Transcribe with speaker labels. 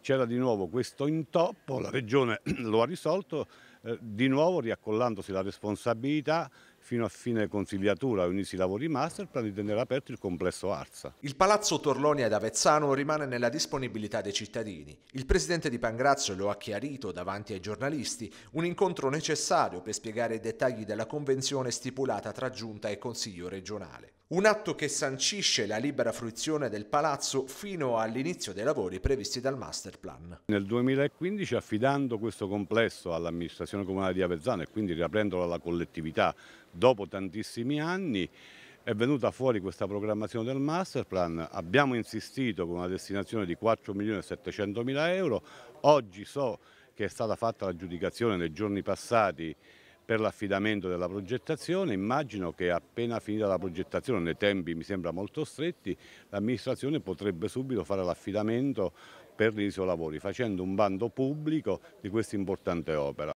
Speaker 1: c'era di nuovo questo intoppo, la regione lo ha risolto, eh, di nuovo riaccollandosi la responsabilità fino a fine consigliatura unisi i lavori master per tenere aperto il complesso Arza.
Speaker 2: Il palazzo Torlonia ad Avezzano rimane nella disponibilità dei cittadini. Il presidente di Pangrazio lo ha chiarito davanti ai giornalisti, un incontro necessario per spiegare i dettagli della convenzione stipulata tra Giunta e Consiglio regionale. Un atto che sancisce la libera fruizione del palazzo fino all'inizio dei lavori previsti dal master plan.
Speaker 1: Nel 2015 affidando questo complesso all'amministrazione comunale di Avezzano e quindi riaprendolo alla collettività dopo tantissimi anni è venuta fuori questa programmazione del master plan, abbiamo insistito con una destinazione di 4 milioni e 700 mila euro, oggi so che è stata fatta l'aggiudicazione nei giorni passati per l'affidamento della progettazione. Immagino che appena finita la progettazione, nei tempi mi sembra molto stretti, l'amministrazione potrebbe subito fare l'affidamento per l'inizio lavori, facendo un bando pubblico di questa importante opera.